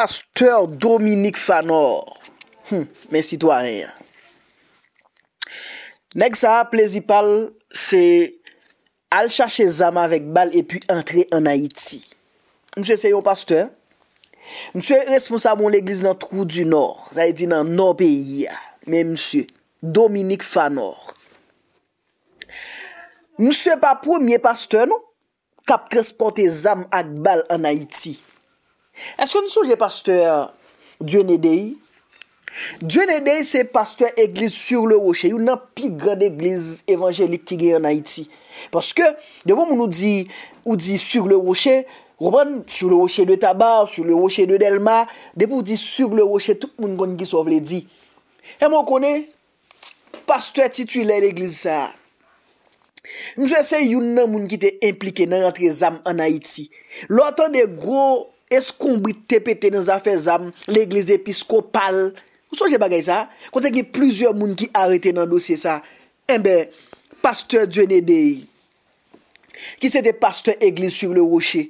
Pasteur Dominique Fanor. Men si to a rey. Nek sa a plezipal se al chache zama vek bal e pi entre en Haiti. Mse se yo pasteur. Mse responsa moun l'eglise nan trou du nor. Sa e di nan nor peyi ya. Men mse, Dominique Fanor. Mse papou miye pasteur nou. Kap kres pote zama ak bal en Haiti. Eske nou souje pasteur Diyon Edei? Diyon Edei se pasteur Eglise sur le roche. Yon nan pi grand Eglise evanjelik ki ge yon Haiti. Paske, debou moun nou di ou di sur le roche, ou ban sur le roche de Tabar, sur le roche de Delma, debou di sur le roche tout moun konn ki sou vle di. E moun konne, pasteur titu lè l'Eglise sa. Moun sou ese yon nan moun ki te implike nan yon tre zam an Haiti. Lò tan de gro... Es koumbi tepe te nan zafè zam, l'Eglise Episkopal. Mwen sojè bagay sa, konten ki plusieurs moun ki arete nan dosye sa. Mwen be, Pasteur Djenedei, ki se te Pasteur Eglise Suivle Roche.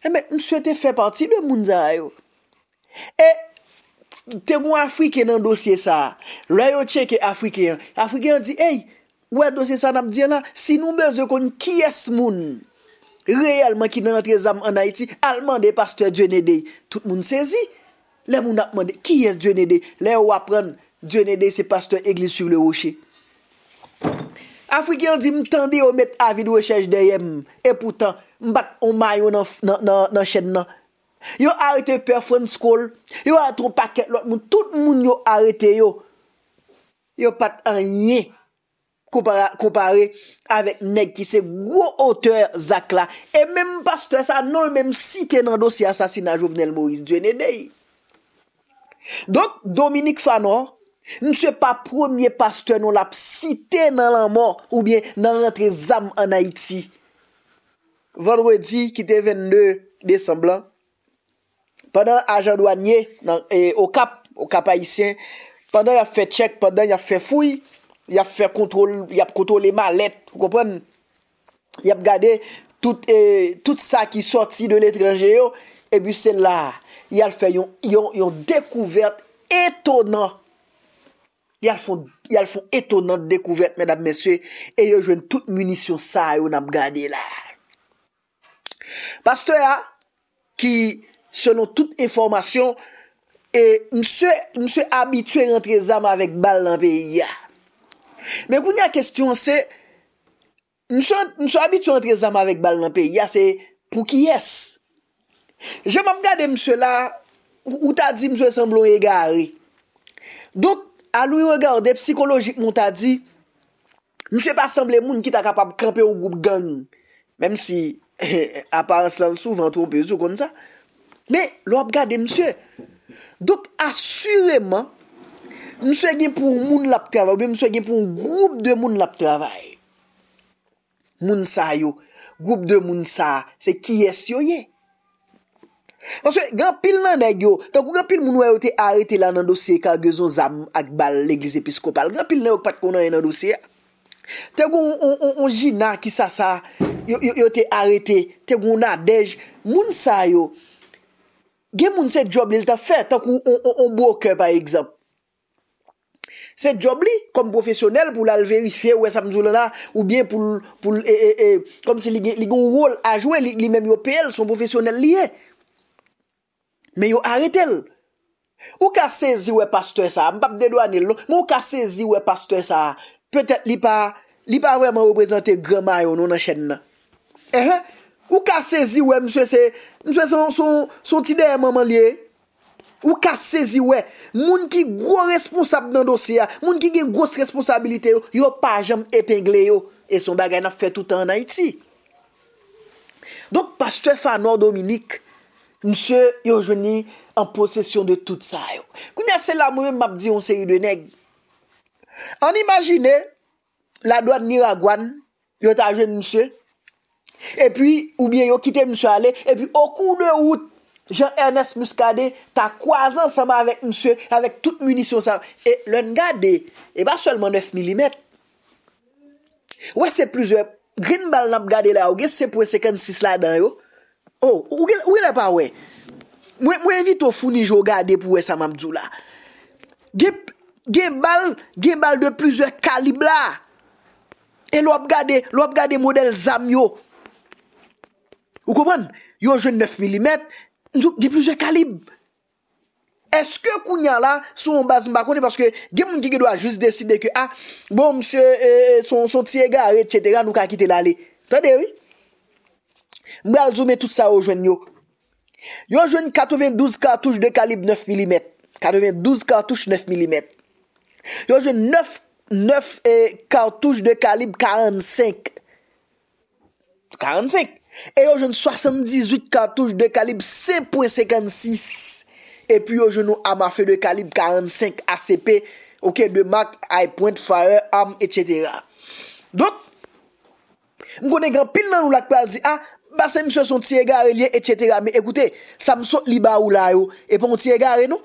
Mwen be, mwen souwete fè pati lè moun zayou. E, te mwen Afrike nan dosye sa, rayo cheke Afrikean. Afrikean di, ey, wè dosye sa nan ap diyan la, si nou mwen zekon ki es moun? Realman ki nan rentre zam an Haiti, alman de pasteur Djenede, tout moun sezi. Le moun apman de ki es Djenede, le wapran Djenede se pasteur Eglise Suivleroche. Afrikyan di mtande yo met avid wechej deyem, e poutan mbat on mayon nan chen nan. Yo arete Perfonskoll, yo atropaket lwak moun, tout moun yo arete yo. Yo pat an yey. kompare avèk neg ki se gwo auteur zak la. E menm pastor sa nan menm site nan dosi asasina Jouvenel Moïse Djenedei. Dok, Dominique Fanon nse pa promye pastor nan lap site nan lanman ou bien nan rentre zam an Haiti. Vanwe di ki te venne de Desemblan, pandan ajan douan nye au kap, au kap haisyen, pandan ya fe tchek, pandan ya fe fouy, ya fè kontrol, ya fè kontrol lè malèt, fò kompèn, ya fè gade, tout sa euh, ki sorti de l'étranger yo, e bi sè la, ya fè yon, yon, yon, yon, yon dekouverte etonan, ya fò, ya fò etonan de dekouverte, mèdap mèsyè, e yo jwen tout munisyon sa yo, na fè gade la. Pasto ya, ki, selon tout informasyon, e msè, msè habituè rentre zama avèk bal nan veyi ya, Men koun ya kestyon se, msou habi tso entre zama vek bal nan pe, ya se pou ki yes. Jem ap gade msou la, ou ta di msou e semblon e gari. Dout, alou yi regarde, psikologik moun ta di, msou e pa semble moun ki ta kapab kranpe ou goup gangi. Mem si, apan slan sou, vantrou pe sou kon sa. Men, lop gade msou, dout, asyreman, mswe gen pou moun lap travay, be mswe gen pou moun groub de moun lap travay, moun sa yo, groub de moun sa, se kyes yo ye, mswe, grapil nan deg yo, tak ou grapil moun wè yo te arete la nan dosye, ka gezon zam ak bal, leglis episkopal, grapil nan wè pat kon nan nan dosye, tak ou on ji nan ki sa sa, yo te arete, tak ou nan dej, moun sa yo, gen moun sek job li ta fe, tak ou on broker par exemple, Se job li, kom profesyonel pou lal verifye wè samzou lana, ou bien pou, pou, e, e, e, kom se li goun wòl a jwè, li mèm yo pè el, son profesyonel li e. Mè yo aret el. Ou kase zi wè pastwe sa, mpap dedwa nil lò, mwou kase zi wè pastwe sa, pwetet li pa, li pa wèman reprezentè grama yo nou nan chèn nan. Ehe, ou kase zi wè, mswe se, mswe se, son, son tide maman li e. Ou kasezi we, moun ki gwo responsab nan dosya, moun ki gen gwo responsabilite yo, yo pajam epengle yo. E son bagay na fwe toutan an Haiti. Donk paste fwa Noor Dominik, msye yo jweni an posesyon de tout sa yo. Kou nyase la mwen mabdi yon se yon deneg. An imagine, la doan ni ragwan, yo ta jwen msye, e pi ou bien yo kite msye ale, e pi okou de wout, Jean Ernest Mouskade, ta kwa zan sama avèk msè, avèk tout munisyon sama. E lèn gade, e ba sèlman 9 mm. Ouè se plizè, green ball nab gade la, ou gè se pouè seken 6 la dan yo. Ou, oh, ou gè lè pa ouè. Mwen vit ou founi jo gade pouè sa mam djou la. Gè, gè ball, gè ball de plizè kalibla. E lòp gade, lòp gade model zam yo. Ou koman, yo jwen 9 mm. Di plouze kalib. Eske kou nyan la sou mou baz mbakouni? Paske gen moun gigi do a jous deside ke a, ah, bon msè, euh, euh, son tsega, et chetera, nou ka kite lale. Tade wè? Mwen alzoume tout sa ou jwen nyo. Yon jwen 92 kartouj de kalib 9 mm. 92 kartouj 9 mm. Yon jwen 9 kartouj de kalib 45. 45. 45. E yo jen 78 katouj de kalib 5.56 E pi yo jen nou ama fe de kalib 45 ACP Ok, de mak, eye point, fire, arm, etc Dok Mwen konen gran pil nan nou lak pal di Ah, basen mwen se son tiye gare liye, etc Me ekoute, sa mwen sot li ba ou la yo E pon tiye gare nou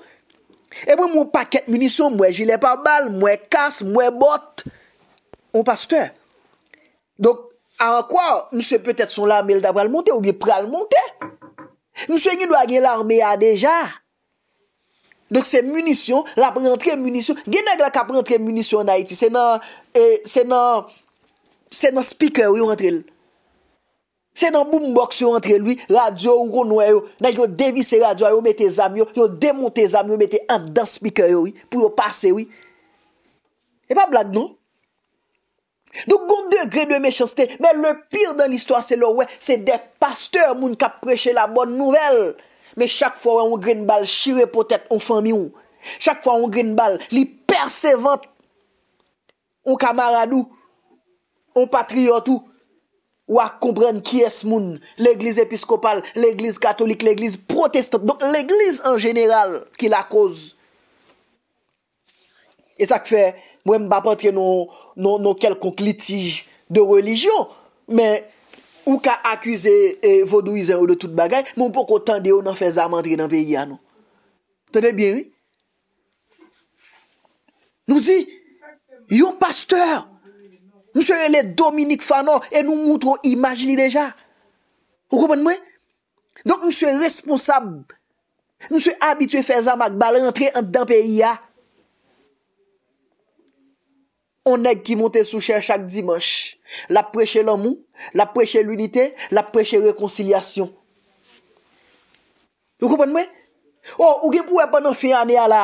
E pou mwen paket munisyon, mwen jile pa bal Mwen kas, mwen bot Mwen pas te Dok An kwa, mswe petè son la amel da pral monte ou bi pral monte. Mswe yen nou a gen l'arme ya deja. Donk se munisyon, la prentre munisyon. Genèk la ka prentre munisyon na iti. E, se nan speaker yo entre l. Se nan boombox yo entre l, radio yo kon wè e yo. Nan yo devise radio yo, mette zami yo. Yo demonte zami yo, mette an dan speaker yo, pou yo pase yo. E pa blag nou? Dou goun degré de méchansté Mè le pire dan l'histoire Se lò wè Se det pasteur moun Kap preche la bon nouvel Mè chak fwa wè On greenball Chire potet On fan mion Chak fwa on greenball Li persevant On kamaradou On patriotou Ou ak kompren ki es moun L'eglise episkopal L'eglise katolik L'eglise protestant Donk l'eglise an general Ki la koz E sak fè Moun Bwem bap entre nou kelkon klitij de relijyon. Men, ou ka akuse e, vodouizen ou de tout bagay, moun pou kou tende ou nan feza mantri nan peyi anou. Tede bien, oui? Nou di, yon pasteur, mou se rele Dominique Fanon, e nou moutrou imajli deja. Ou kompon mwen? Donk mou se responsab, mou se abitue feza magbal rentre an dan peyi anou. Onèk ki monte sou chè chak dimanche. La preche l'amou, la preche l'unite, la preche rekonciliasyon. Oh, ou koupen mwen? Ou ge pouè banan fè anè a la?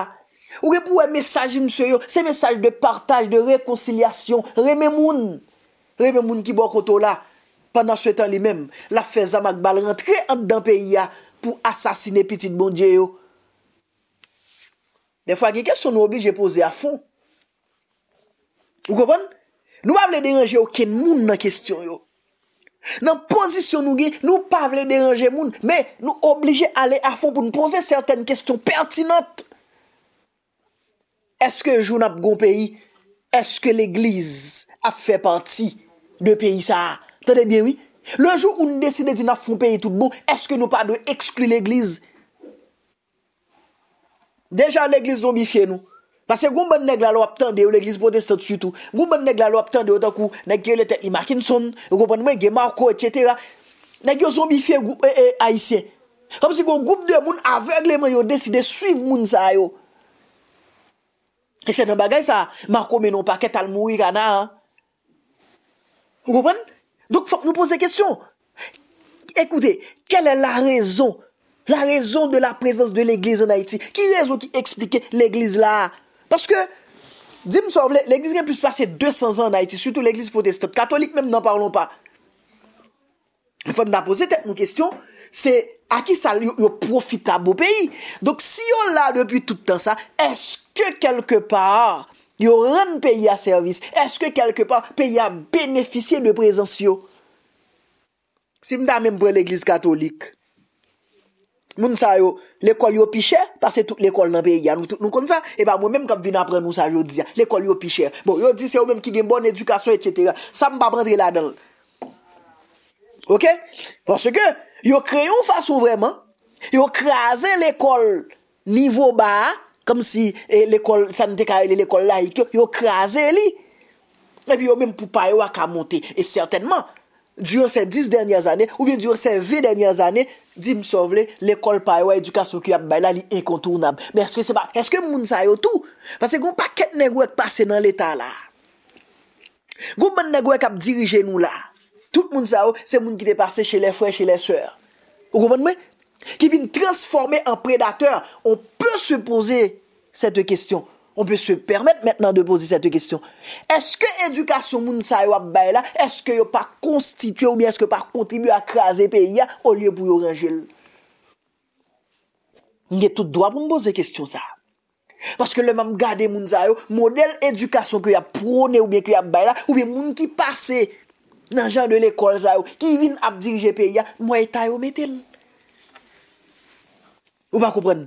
Ou ge pouè mesaj msè yo? Se mesaj de partaj, de rekonciliasyon, remè moun. Remè moun ki bo koto la. Panan sou etan li mèm. La fè zamak bal rentre ant dan peyi ya pou asasine pitit bon dje yo. De fwa ki kè son oubli jè pose a fon. Nou pa vle deranje yo ken moun nan kestyon yo Nan posisyon nou ge, nou pa vle deranje moun Men nou oblige ale a fon pou nou pose certaine kestyon pertinat Eske jou nap gon peyi, eske l'eglize a fe panti de peyi sa Tade bien oui Le jou ou nou deside di nap fon peyi tout bon, eske nou pa de ekspli l'eglize Deja l'eglize zombifiye nou Parce que goumen nèg la lo ap tande l'église protestante surtout. Goumen nèg la lo ap tande yo tankou nèg yo le tête Mackinson, yo comprenez moi gè Marco etc. Nèg yo zombifié groupe eh, eh, haïtien. Comme si un groupe de moun aveuglément yo décidé suivre moun sa yo. Et c'est dans bagay ça, Marco menon paquet qu'elle mouri kana. Hein? Vous comprenez Donc faut nous poser question. Écoutez, quelle est la raison la raison de la présence de l'église en Haïti Qui raison qui explique l'église là Lorske, di m sou avle, l'Eglise gen pou se passe 200 an en Haïti, soutou l'Eglise protestante, katolik menm nan parlon pa. Fon m apose tep moun kestyon, se a ki sa yon profita bo peyi? Dok si yon la depi toutan sa, eske kelke par yon ren peyi a servis? Eske kelke par peyi a beneficie de prezentsiyo? Si m da menm bre l'Eglise katolik? Moun sa yo, l'école yo piché, parce que toute l'école dans le pays, nous nous comme ça, et eh bah ben, moi-même quand je viens apprendre nous ça, je dis, l'école yo piché. Bon, yo dit c'est eux même qui une bonne éducation, etc. Ça me pas là-dedans. Ok? Parce que, yo créé une façon vraiment, yo crasé l'école niveau bas, comme si eh, l'école, ça ne l'école laïque, yo crasé li. Et puis yo même pour pas yo à monter. Et certainement, Duyon se 10 dernyaz ane, ou bien duyon se 20 dernyaz ane, di msovle, l'ekol paywa, edukasyon ki ap bayla li ekontournab. Merske seman, eske moun sa yo tou? Pase goun pa ket negwek pase nan l'etan la. Goun moun negwek ap dirije nou la. Tout moun sa yo, se moun ki te pase che le fwe, che le swer. Ou goun moun mwen, ki vin transforme an predateur, on pe se pose sete kestyon. On peut se permettre maintenant de poser cette question. Est-ce que éducation moun sa yo ap baye la, est-ce que yo pa constituer ou bien est-ce que yo pa contribuer à craser pays ya au lieu pou yo ranger lè? N'yè tout droit pou m'poser question sa. Parce que le même gars des moun sa yo, modèle éducation que yo ap prône ou bien que yo ap baye la, ou bien moun ki passe nan genre de l'école sa yo, ki vin ap diriger pays ya, mou etay ou metel. Ou pa koupren?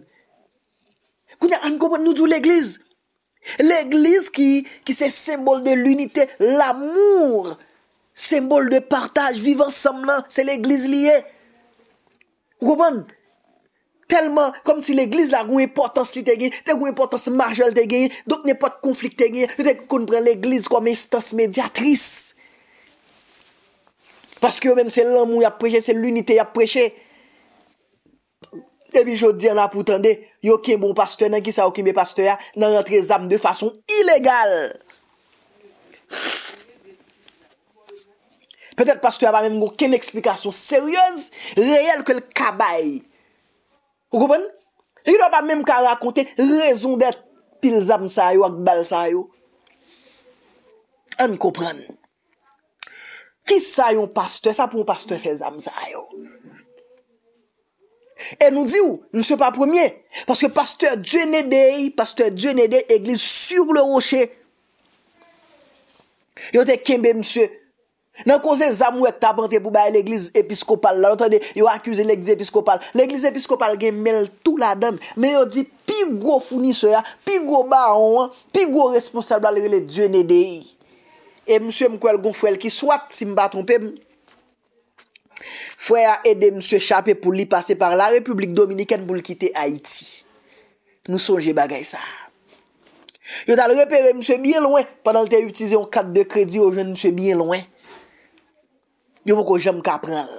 Koun ya an koupren nou d'ou l'église? L'Église qui, qui c'est symbole de l'unité, l'amour, symbole de partage, vivre ensemble, hein, c'est l'Église liée. Vous comprenez Tellement, comme si l'Église la une importance une importance majeure te donc n'est pas de conflit te l'Église comme instance médiatrice. Parce que même c'est l'amour a prêché c'est l'unité a prêché Ebi jodi an apoutande, yo kem bon pastoy nan ki sa okime pastoya nan rentre zanm de fason ilegal. Petet pastoy apam menm kon ken eksplikasyon seryoyz, reyel ke l kabae. Ou koupen? Eki do apam menm kan rakonte rezon det pil zanm sa yo ak bal sa yo. An koupen? Ki sa yon pastoy sa pou pastoy fe zanm sa yo? E nou di ou, msè pa premier, paske pasteur Djenedei, pasteur Djenedei, eglise sur le roche, yo te kembe msè. Nan konze zamwek ta pante pou baye l'eglise episkopal la, yo akuse l'eglise episkopal. L'eglise episkopal gen menl tout la dam, men yo di pi gro founi soya, pi gro ba anwa, pi gro responsable alèrele Djenedei. E msè mkwèl goun fwèl ki swat si mba trompèm, fwe a ede mswe chape pou li pase par la Republik Dominiken pou li kite Haiti. Nou sonje bagay sa. Yo tal repere mswe bien loin, panal te yu tize yon kat de kredi yo jwen mswe bien loin. Yo mwoko jem ka prel.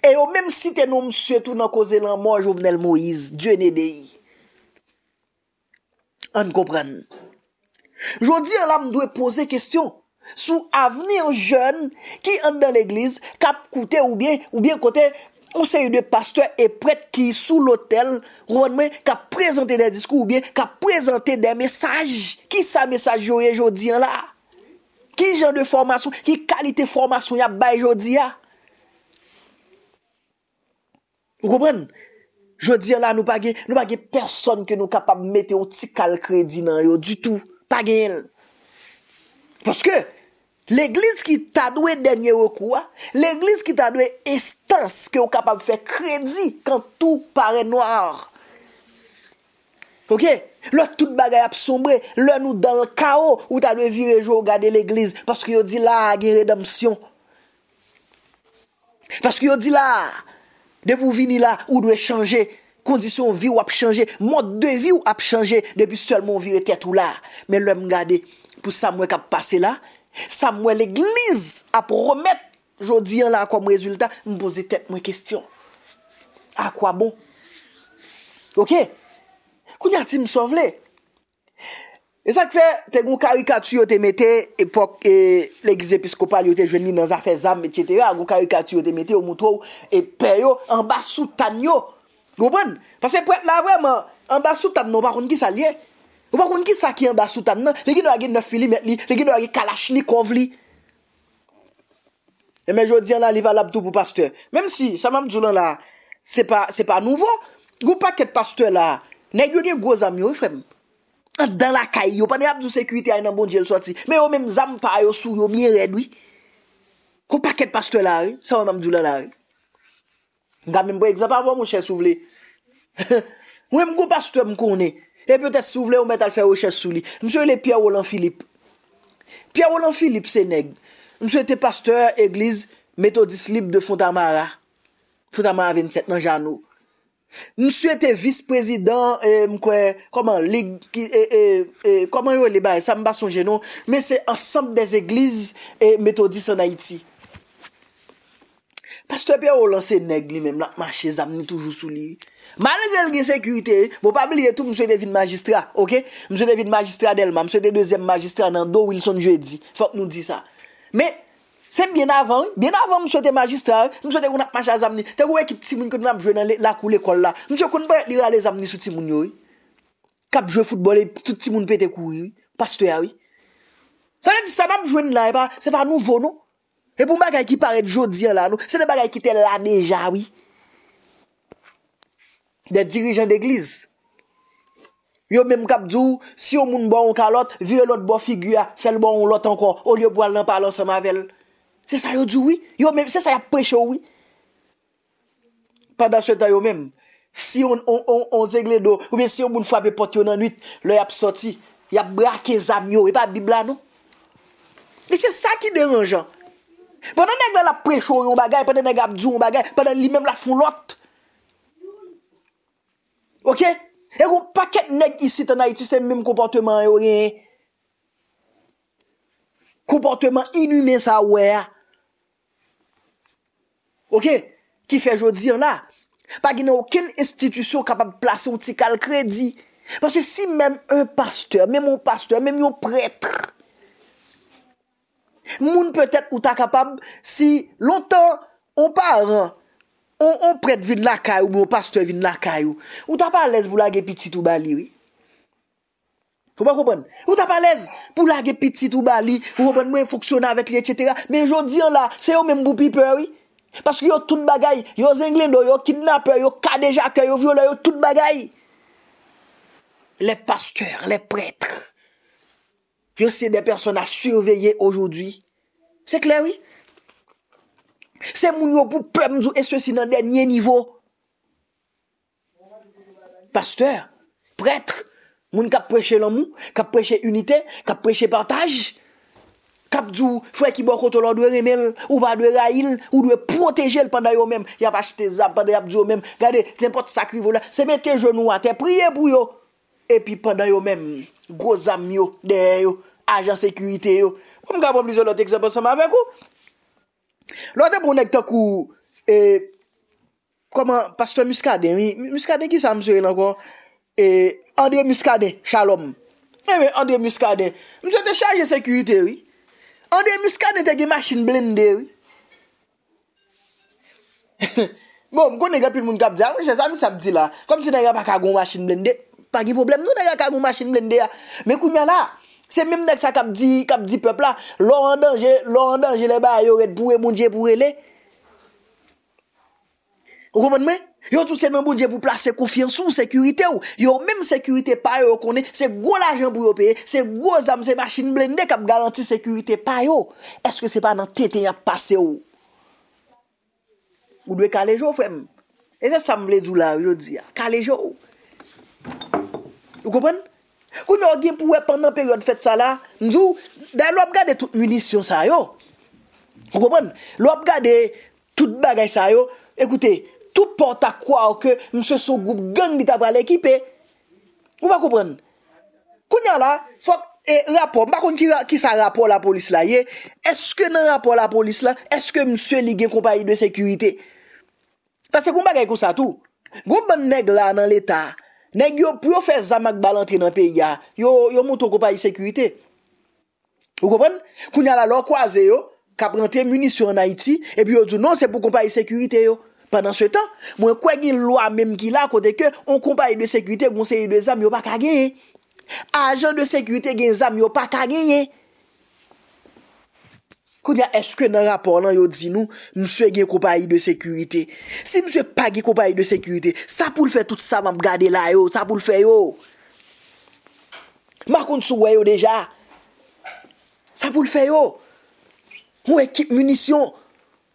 E yo menm si te nou mswe tou nan koze lan mwaj ou vnel Moïse, djwen e dey. An kopren. Jodi an la mdwe pose kestyon. Sou avenir jen Ki ente dan l'eglize Kap koute ou bien Ou bien kote Oseye de pasteur E pret ki sou l'otel Rounmen Kap prezante de diskou Ou bien Kap prezante de mesaj Ki sa mesaj yo ye jodi an la Ki jen de formasyon Ki kalite formasyon Ya bay jodi ya Roubren Jodi an la nou pa ge Nou pa ge person Ke nou kapab mette Ou ti kal kredi nan yo Du tou Pa ge el Paske, l'Eglise ki ta dwe denye wakwa, l'Eglise ki ta dwe estans ki ou kapab fe kredi kan tou pare noar. Ok? Lò tout bagay ap sombre, lò nou dan kao ou ta dwe vire jo gade l'Eglise paske yon di la agi redomsyon. Paske yon di la, depou vini la, ou dwe chanje, kondisyon vi ou ap chanje, mot de vi ou ap chanje, depou sol mon vire tet ou la. Men lò m gade, pou sa mwen kap pase la, sa mwen l'egliz ap promet, jodi an la akwa mwen rezultat, mwen pose tet mwen kestyon. Akwa bon? Ok? Koun yati mwen sovle? E sa kwe, te goun karikatu yo te mette, epok e l'egliz episkopal yo te jweni nan zafè zam, et cetera, a goun karikatu yo te mette, yo moutou, e per yo, an basoutan yo. Gouboun? Pase pou et la vwè man, an basoutan nou baroun ki salye, Ou wakoun ki saki an basoutan nan, lege nou agen 9 milimet li, lege nou agen kalash li, kov li. E men jodi an la li valap tou pou pasteur. Mem si, sa mam djoulan la, se pa nouvo, gou paket pasteur la, ne gwe gen gwo zam yo, e dan la kay yo, pa ne ap djou sekwite a yon bon jel soti. Me yo men mzam pa yo sou, yo mien redwi. Gou paket pasteur la, sa mam djoulan la. Ga men mbwe, egzapa vwa mwen chè sou vle. Mwen mgou pasteur mkounen, E peut-être si ou vle ou met al fè ou chè sou li. Mse ou lè Pierre-Olan Philippe. Pierre-Olan Philippe sè neg. Mse ou etè pasteur, eglise, metodiste libre de Fontamara. Fontamara 27 nan Janou. Mse ou etè vice-prezident, mkwe, koman, lig, koman yo li ba, e sa mba son genon. Mse ou etè ensemble des eglises et metodiste en Haïti. Pasteur Pierre-Olan sè neg li men, mè mè chè zam ni toujou sou li. Mane vel gen sekurite, bo pa bli etou mswe devin magistra, ok? Mswe devin magistra delman, mswe devin dezem magistra nan do Wilson Jeudi, fok nou di sa. Me, se bien avan, bien avan mswe devin magistra, mswe devin koun ap macha zamni, te kou ekip timoun koun namjwen nan lakou l'ekol la. Mswe koun pou ek lir alè zamni sou timoun yoy. Kapjou foutbol, tout timoun pete kou yoy, pastoy yoy. Se mwen di sa namjwen la, se pa nouvo nou. E pou mba kakik paret jodi an la nou, se mba kakik te la deja yoy. de dirijen d'eglize. Yo mèm kap djou, si yo moun bo an kalot, vye lot bo figya, fèl bo an lot ankon, ol yo bo al nan palan sa mavel. Se sa yo djou wè, yo mèm, se sa yap prejou wè. Padan sou etan yo mèm, si yo moun onzè gledo, ou mèm si yo moun fwa pe pot yo nan nit, lò yap soti, yap brake zam yo, e pa bibla nou. Me se sa ki deranjan. Padan negle la prejou yon bagay, padan negle kap djou yon bagay, padan li mèm la fon lot. Ok? Ego paket nek isi tanay iti se mèm komportèman yo gen. Komportèman inume sa wè. Ok? Ki fè jò di rna. Pak genè ouken istitisyon kapab plase ou ti kal kredi. Pasè si mèm un pasteur, mèm un pasteur, mèm yon prètr. Moun pètèt ou ta kapab si lontan ou paran. on, prête vin la kayou, ou on pasteur vin la kayou. ou. t'as pas à l'aise pour la petit ou bali, oui. Vous pas comprendre. Ou t'as pas à l'aise pour la petit ou bali, ou comprendre moins fonctionner avec lui, etc. Mais je dis là, c'est eux même boupi peur, oui. Parce que yo tout bagay, yo zenglendo, yo kidnapper, yo kadejake, yo violeur, yo tout bagay. Les pasteurs, les prêtres, yo c'est des personnes à surveiller aujourd'hui. C'est clair, oui? Se moun yo pou pèm djou eswesi nan den nye nivou Pasteur Pretre Moun kap preche lomou Kap preche unitè Kap preche partaj Kap djou fwe ki bò koto lò dwe remèl Ou dwe raïl Ou dwe protejè l panday yo mèm Yavache te zab panday ap djou mèm Gade, nèmpote sakri vò la Se mè te jenou an, te priye pou yo E pi panday yo mèm Gò zam yo, deye yo Ajan sekurite yo Fou mga pòm lise lò te eksepe seman vèk ou? Lo te pou bon nek te kou, e, koman, pastor miskade, mi, miskade ki sa mswe nan kon, e, ande miskade, shalom, ewe, ande miskade, mswe te chanje sekurite, wi, ande miskade te ge masin blende, wi, bom, kon nega pil moun kap diyan, ah, mswe sa msabdi la, kom si nega pa kagon masin blende, pa gi problem, nou nega kagon masin blende ya, me koumya la, Se mèm dèk sa kap di, kap di pèpla, loran danjè, loran danjè lè ba yo et pouè moun djè pouè lè. O komèd mè? Yo tout se mèm moun djè pou plase se koufien sou, se kürite ou. Yo mèm se kürite pa yo konè, se gwo l'ajan pou yo peye, se gwo zam, se machin blende kap galanti se kürite pa yo. Eske se pa nan tètè ya pase ou? Ou dwe kalejo ou fèm? E se samble djou la, yo di ya. Kalejo ou. O komèd mè? Koun yon gen pou wè pendant peryode fèt sa la, mzou, dè lòp gade tout munisyon sa yo. Koun kou pren, lòp gade tout bagay sa yo, ekoute, tout porta kwa ou ke mse sou group gang di tabra lèkipè. Koun pa kou pren. Koun yon la, fòk, e rapor, mbakoun ki sa rapor la polis la ye, eske nan rapor la polis la, eske mse li gen kompanyi de sekurite. Pase koun bagay kousa tou, group mwen neg la nan l'Etat, Nèk yo pou yo fè zamak balantri nan pe ya, yo yon moun tou kompayi sekurite. Yo kompon, kou nyala lò kwa zè yo, ka prente munisyon na iti, e pi yo dù non se pou kompayi sekurite yo. Pendan se tan, mwen kwe gin lò a menm ki la kote ke, on kompayi de sekurite goun se yon zam yo pa kageye. Ajan de sekurite gen zam yo pa kageye. Konya eske nan rapor nan yo di nou, mswe gen koupayi de sekurite. Si mswe pa gen koupayi de sekurite, sa pou l fe tout sa map gade la yo, sa pou l fe yo. Ma koun sou we yo deja. Sa pou l fe yo. Mwen ekip munisyon.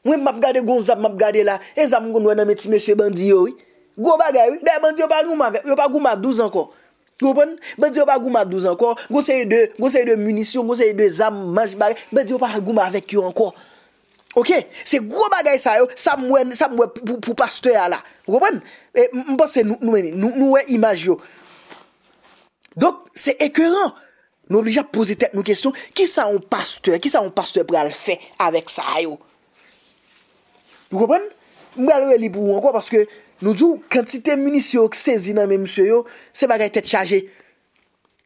Mwen map gade gon, zap map gade la. E zap mwen kon wè nan meti mswe bandi yo. Go bagay yo, de bandi yo pa gou map, yo pa gou map 12 an kon. Goupen, be diyo pa gouma douz ankon, gousèye de munisyon, gousèye de zan, be diyo pa gouma vekyo ankon. Ok? Se goupen bagay sa yo, sa mwen pou pasteur ala. Goupen? E, mwen se nouen imaj yo. Dok, se ekeran. Nou lija pose tek nou kestyon, ki sa yon pasteur? Ki sa yon pasteur pou al fek avek sa yo? Goupen? Mwen alwe li pou ankon, parce ke, Nou djou, kantite munisyon ki sezi nan men msye yo, se bagay tet chaje.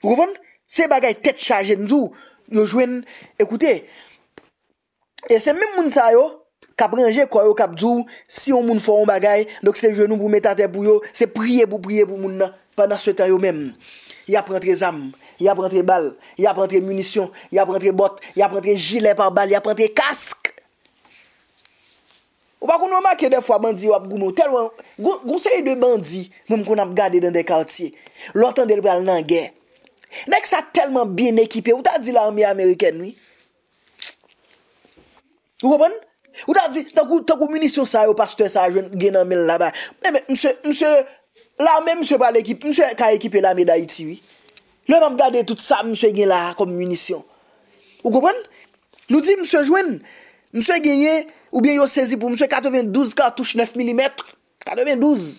Rouvan? Se bagay tet chaje, nou djou, yo jwen, ekoute, e se men moun sa yo, kaprenje kwa yo kapdjou, si yon moun fwa yon bagay, nok se jwen nou pou metate pou yo, se priye pou priye pou moun nan, panan se ta yo men. Ya prentre zam, ya prentre bal, ya prentre munisyon, ya prentre bot, ya prentre jile par bal, ya prentre kask. Ou pa koun wama kede fwa bandi wap goun moun, tel wan, goun se yi de bandi, moun kon ap gade den de kartye, lortan del pral nan gen. Nek sa telman ben ekipe, ou ta di l army Ameriken, wii? Ou kopon? Ou ta di, tankou munisyon sa yo, pas te sa jwen gen nan men laba. Mwen eh mwen, mwen se, mwen se, l army mwen se pa l ekipe, mwen se ka ekipe l army da iti, wii? Lè mwen ap gade tout sa, mwen se gen la kom munisyon. Ou kopon? Nou di mwen se jwen, mwen se, Mse genye ou biye yo sezi pou mse 92 katouche 9 mm, 92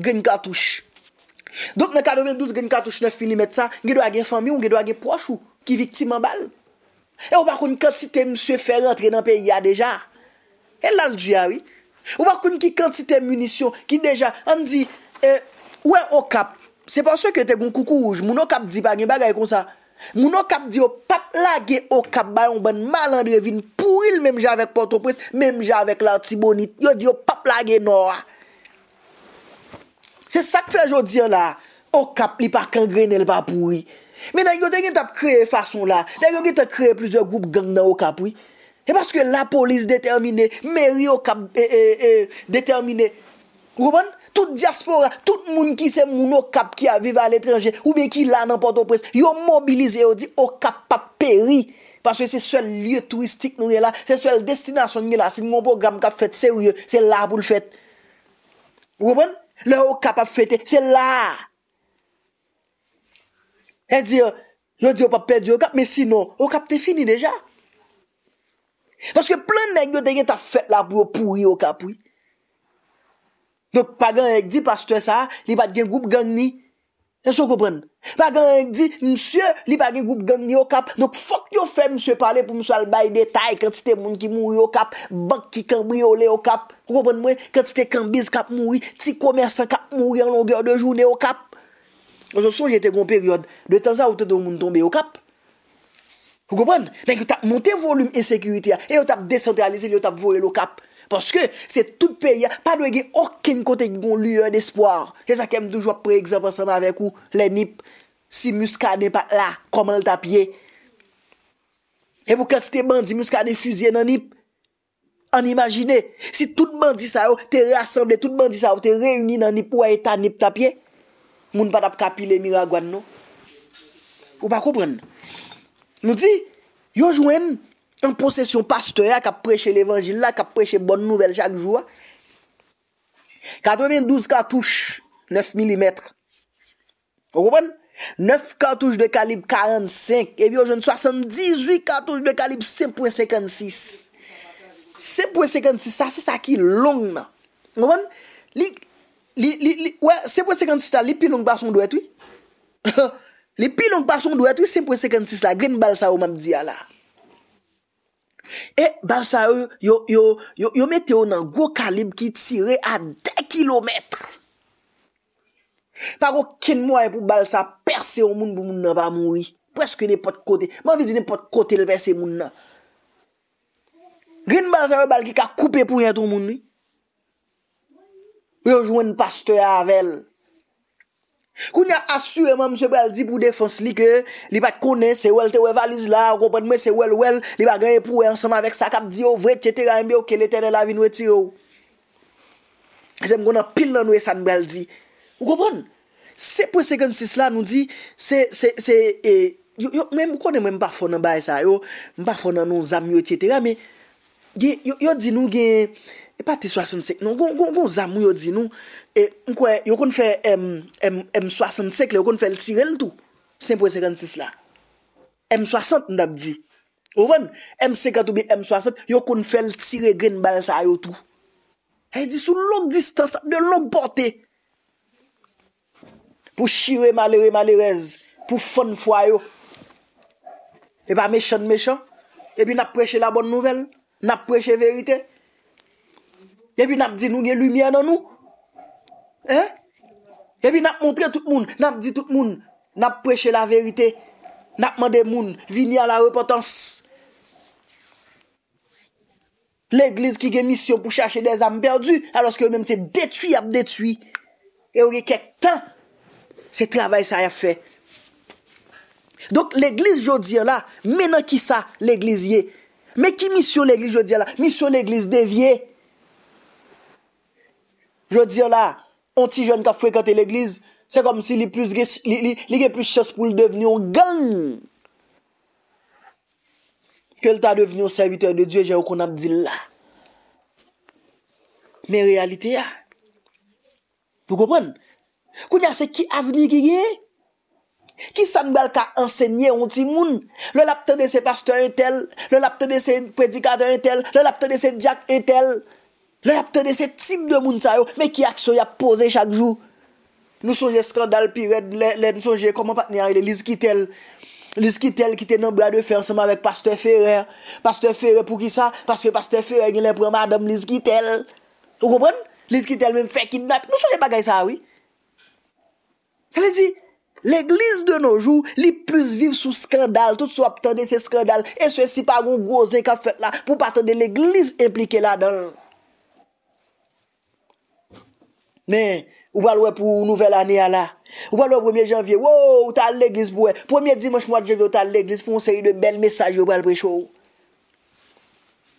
gen katouche. Dok men 92 gen katouche 9 mm sa, gen do a gen fami ou gen do a gen proche ou ki viktim an bal. E ou bakoun kantite mse fer rentre nan peya deja. E lal diya, oui. Ou bakoun ki kantite munisyon ki deja an di, e, ou e okap. Se pa sou ke te goun koukou ouj, moun okap di pa gen bagay kon sa. Moun okap diyo pap lage okap bayon ban malandre vin pouri l menmja avèk Port-au-Prince, menmja avèk la Timonite. Yo diyo pap lage nor. Se sak fe ajo diyo la, okap li pa kangren el pa pouri. Men nan yo den gen tap kreye fason la, nan yo gen tap kreye plizye groub gang nan okap, oui. E baske la polis determine, meri okap e, e, e, determine. Rouban? Tout diaspora, tout moun ki se moun okap ki a vive al etranje, oube ki la nan porto pres, yo mobilize yo di okap pa peri. Paswe se swel lye turistik nou ye la, se swel destinasyon nye la, se moun program ka fete serye, se la pou l fete. Wouwen? Le okap pa fete, se la. E di yo, yo di yo pa peri okap, me sinon, okap te fini deja. Paswe plen negyo denye ta fete la pou ou puri okap wye. Donk pa gen yon ek di pastwe sa, li pat gen goup gen ni. Yon sou kou pren? Pa gen yon ek di, msye, li pat gen goup gen ni yo kap. Donk fok yon fè msye pale pou msye albay detay, kwen ti te moun ki moun yo kap, bank ki kambri yo le yo kap. Kou pren mwen? Kwen ti te kambiz kap moun, ti komersan kap moun, yon longyor de joun yo kap. Yon sou jete goun peryode, de tanza ou te do moun tombe yo kap. Kou pren? Denk yo tap monte volume e sekuriti ya, e yo tap descentralize, yo tap vore lo kap. Paske, se tout pe ya, pa nou e gen okin kote ki bon luyon espoir. Ke sa kem doujwa pre-exemple san avek ou, le nip, si muska ne pa la, koman l tapye. E pou kati te bandi, muska ne fuzye nan nip. An imagine, si tout bandi sa yo, te rassemble, tout bandi sa yo, te reuni nan nip, woye ta nip tapye. Moun pa tap kapi le miragwane nou. Ou pa koupren. Nou di, yo jwen nan. An posesyon pastora ka preche l'Evangila, ka preche bon nouvel chak jwa. 92 katouche, 9 mm. O goun bon? 9 katouche de kalib 45. Ebi yo jen 78 katouche de kalib 5.56. 5.56, sa se sa ki long nan. O goun bon? 5.56, sa li pi long par son do etwi. Li pi long par son do etwi 5.56 la. Green Ball sa ou mam diya ah, la. E balsa euh, yo mette yo nan gwo kalib ki tire a 10 km. Pago kin mwaye pou balsa perse yo moun pou moun nan pa mouni. Preske ne pot kote. Man vi di ne pot kote le perse moun nan. Gin balsa yo balki ka koupe pou yato mouni. Yo jwen pastoya avel. Koun ya asyureman Mse Beldi pou defans li ke, li pat konen, se wel te we valiz la, ou kopon mwen se wel wel, li pat genye pou we ansama vek sa kap di yo, vret cheteran bi yo, ke le tene la vin weti yo. Se mkona pil nan we San Beldi. Ou kopon? Se pou sekensis la nou di, se, se, se, e, yo, yo, mwen mwen mpafonan bay sa yo, mpafonan nou zamyot cheteran, me, yo, yo di nou gen... E pati 65, nou, goun zamou yo di nou E, mkwe, yo kon fè M65 le, yo kon fè l'tire l'tou 5.56 la M60 ndap di Owen, M65, M60, yo kon fè l'tire gren bal sa yo tout E, di sou lòk distans ap de lòk bote Pou shire malere malerez Pou fon fwa yo E pa mechon mechon E pi napreche la bon nouvel Napreche verite Et puis, nous dit nous avons lumière dans nous. Hein? Et puis, nous montré tout le monde. Nous dit tout le monde. Nous prêché la vérité. Nous avons demandé tout venir à la repentance. L'église qui a mission pour chercher des âmes perdues, alors que même c'est détruit, a détruit. Et il y a temps, ce travail ça a fait. Donc, l'église, je dis là, maintenant qui ça, l'église Mais qui mission l'église, je dis là? Mission l'église déviée. Je diyo la, onti joun ka fwe kante l'eglize, se kom si li gen plus chos pou l'deveni o gan. Kel ta deveni o serviteur de Diyo, je yo kon ap di la. Men realite ya. Mou kompon? Koun ya se ki avni ki gen? Ki san bal ka ensegnye onti moun? Le lapte de se pastor entel? Le lapte de se predikater entel? Le lapte de se diak entel? Lè ap tenè se tip de moun sa yo, mè ki aksyon ya pose chak jou. Nou sonje skandal pi red, lè nou sonje koman patenè a, lè lise kitel. Lise kitel ki tenè an brade fè anseman avèk paste fè rè. Paste fè rè pou ki sa? Paste fè rè pou ki sa? Paste fè rè pou ki sa? Paste fè rè pou ki sa? Paste fè rè pou ki sa? Ou kompren? Lise kitel mèm fè kidnap. Nou sonje bagay sa, wè. Se lè di, lè glise de nou jou, lè plus viv sou skandal, tout sou ap tenè se skandal, e sou e si pa goun Men, ou bal wè pou nouvel anè a la. Ou bal wè premier janvye. Wow, ta leglis bouè. Premier dimanche mwad jè vè ou ta leglis pou mwen se yè de bel mesaj ou bal brechou.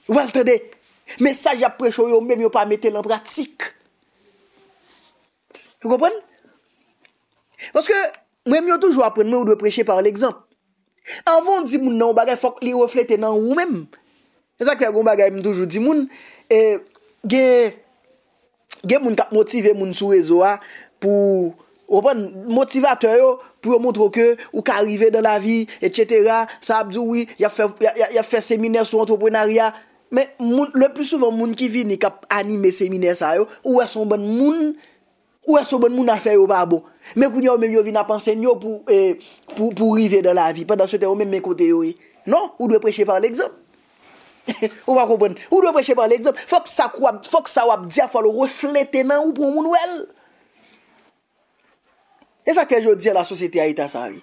Ou bal tèdè. Mesaj ap brechou yo mèm yo pa metè l'an pratik. Yon kompon? Parce que mèm yo toujou apren mè ou dwe prechè par l'exemple. Anvon di moun nan ou bagay fok li reflete nan ou mèm. E zak fè yon bagay mdoujou di moun. Eh, gen... Gen moun kap motive moun sou rezo a pou, wopan, motivatè yo pou yo montro ke ou ka rive de la vi, etchetera, sa ap zouwi, ya fè seminer sou antroponariya. Men, moun, le plus souvan moun ki vi ni kap anime seminer sa yo, ou wè son bon moun, ou wè son bon moun a fè yo ba bo. Men kou nyo ou men yo vin a panse nyo pou, e, pou rive de la vi, padan sou tè ou men men kote yo e. Non, ou dwe preche par l'exemple. Ou pa kompren, ou do preche par l'exemple, fok sa wap diya folo refle teman ou pou moun ou el E sa ke jo diya la sosite a ita sa vi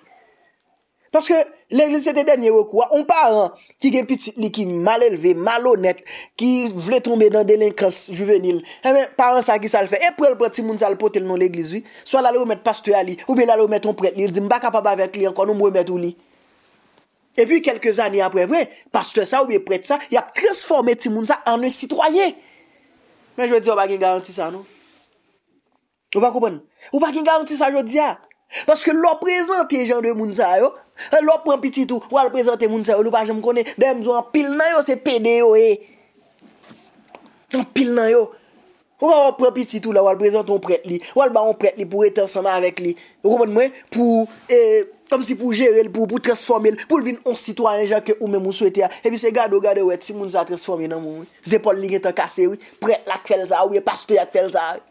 Paske l'eglise te denye wakwa, ou paran ki ge pitit li ki mal elve, mal onet, ki vle tombe dan delinkans juvenil E men, paran sa ki sal fe, e prel prati moun sal pote l non l'eglise vi So la le ou met pastoya li, ou be la le ou met ton pret li, il di mbaka pa ba vek li an kon ou mou met ou li E pi, kelke zani apre vre, paste sa ou e prete sa, y ap transforme ti mounsa an e sitroyen. Men, jwe di, ou pa gen garanti sa, nou? Ou pa koupen? Ou pa gen garanti sa, jwe di ya? Paske lop prezante jen de mounsa yo, lop pranpititou, ou al prezante mounsa yo, lop pa jen mkone, dem zwa an pil nan yo, se pene yo, e! An pil nan yo! Ou pa lop pranpititou la, ou al prezante, ou prate li, ou al ba ou prate li, pou rete ansama avek li. Koupen mwen? Pou, e... Euh, Kam si pou jere l pou, pou transforme l, pou l vin on sitwa an jan ke ou men mou souete a. E pi se gado gado wet, si moun sa transforme nan mou. Zepol li gen tan kase wè, pre lak felza wè, pastou lak felza wè.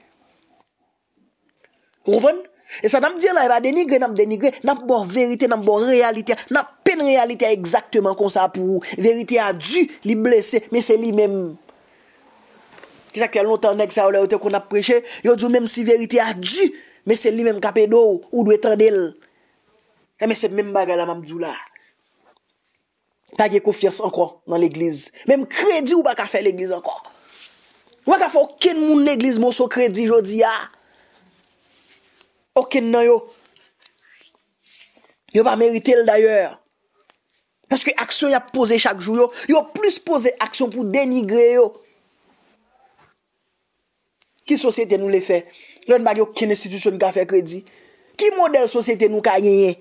Rouven? E sa nanm diyan la, e pa denigre nanm denigre, nanm bon verite, nanm bon realite, nanm pen realite a exakteman kon sa pou ou. Verite a di, li blese, men se li men. Kisa ke l nou tan dek sa ou lè ou te kon ap preche, yo diyo men si verite a di, men se li men kapè do ou, ou dwe tendel. Eme eh, sep menm baga la mam djou la. Pagye kofyes ankon nan l'egliz. Menm kredi ou baka fe l'egliz ankon. Ou baka fe oken moun l'egliz moun so kredi jodi ya. Oken nan yo. Yo ba merite l'ayor. Peske aksyon ya pose chak jou yo. Yo plus pose aksyon pou denigre yo. Ki sosyete nou le fe? Loun bag yo ken institisyon ka fe kredi? Ki model sosyete nou ka nyeye?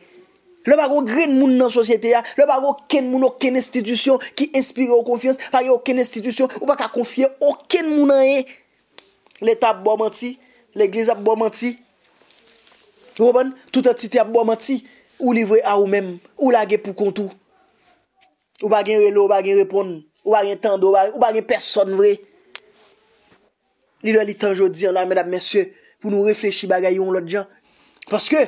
Le bago gren moun nan sosyete ya Le bago ken moun okken institisyon Ki inspire ou konfiyans Fage okken institisyon Ou baka konfye okken moun nan ye L'etat ap bo manti L'eglis ap bo manti Rouban, tout an titi ap bo manti Ou livre a ou men Ou lage pou kontou Ou bagen relo, bagen repon Ou bagen tando, bagen person vre Li loli tanjou di an la Pou nou reflechi baga yon lot jan Paske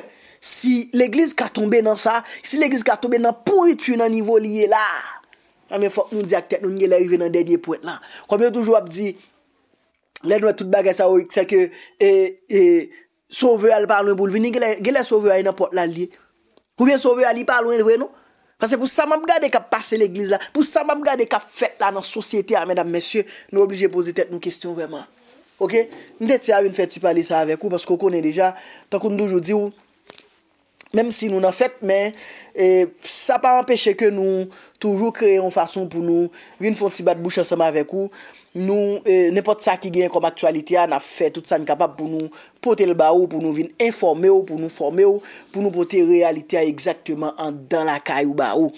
Si l'Eglise ka tombe nan sa, si l'Eglise ka tombe nan pou itu nan nivou liye non, eh, eh, la, anmen fok moun di ak tet nou nye la yive nan denye pwet la. Kwa mwen toujou ap di, lè nou e tout bagay sa ou, se ke soveyo al parloun pou l'vini, gen la soveyo ay nan pot la liye. Koumye soveyo ali parloun lwen nou? Pase pou sa moun gade ka pase l'Eglise la, pou sa moun gade ka fet la nan sosyete a menam mesye, nou oblije pose tet nou kistyon vèman. Ok? Mwen te ti avi nou fe ti pali sa avek ou, paskou konen deja, takou nou douj Mem si nou nan fèt men, e, sa pa empèche ke nou toujou kreye yon fason pou nou rin fon ti bat bouchan seman vek ou. Nou, e, nepot sa ki gen kom aktualitya na fèt tout sa n'kapap pou nou pote l'ba ou, pou nou vin informe ou, pou nou forme ou, pou nou pote realitya exactyman an dan la kay ou ba ou.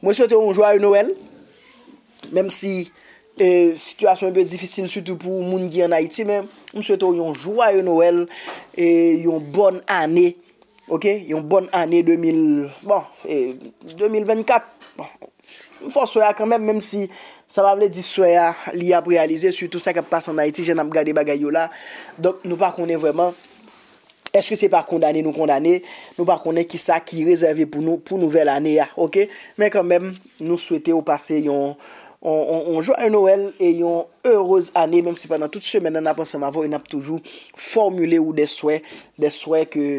Mwen souwete yon joua yon Noël. Mem si e, situasyon yon pe difisil sütou pou moun gen Haiti men, mwen souwete yon joua yon Noël yon bon anè Ok, yon bon ane Bon, et 2024 Bon, fò sou ya kèmèm Mèm si sa va vle di sou ya Li ap realize, sütou sa kèp pas an Haiti Je nan ap gade bagay yo la Dok nou pa konè vwèman Eske se pa kondane nou kondane Nou pa konè ki sa ki rezerve pou nou Pou nouvel ane ya, ok Mèm kèmèm nou souwete ou pase yon On jwa e Noël, e yon heurez ane, menm si panan tout semen nan apansan avon, e nap toujou formule ou de souè, de souè ke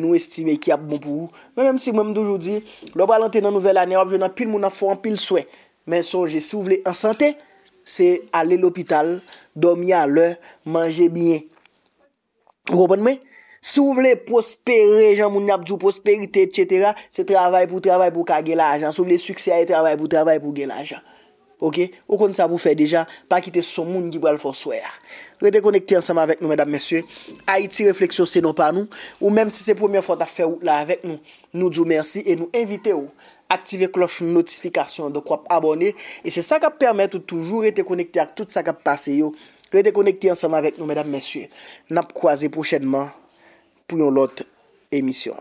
nou estime ki ap moun pou ou. Menm si mwenm doujou di, lò balante nan nouvel ane, wap jounan pil moun ap foran, pil souè. Men sonje, si wou vle ansante, se ale l'opital, domi a lò, manje bie. Gropon men, si wou vle prospere, jan moun nap djou prosperite, etc., se travay pou travay pou kage la ajan, si wou vle suksye a yon travay pou travay pou gel ajan. OK Ou kon ça vous fait déjà pas quitter son monde qui va le faire Restez connectés ensemble avec nous mesdames messieurs. Haïti réflexion c'est non pas nous ou même si c'est première fois t'a fait là avec nous. Nous vous merci et nous invitons activer cloche notification de quoi abonner et c'est ça qui permet de toujours être connecté à tout ça qui passe yo. Restez connectés ensemble avec nous mesdames messieurs. N'a croiser prochainement pour une autre émission.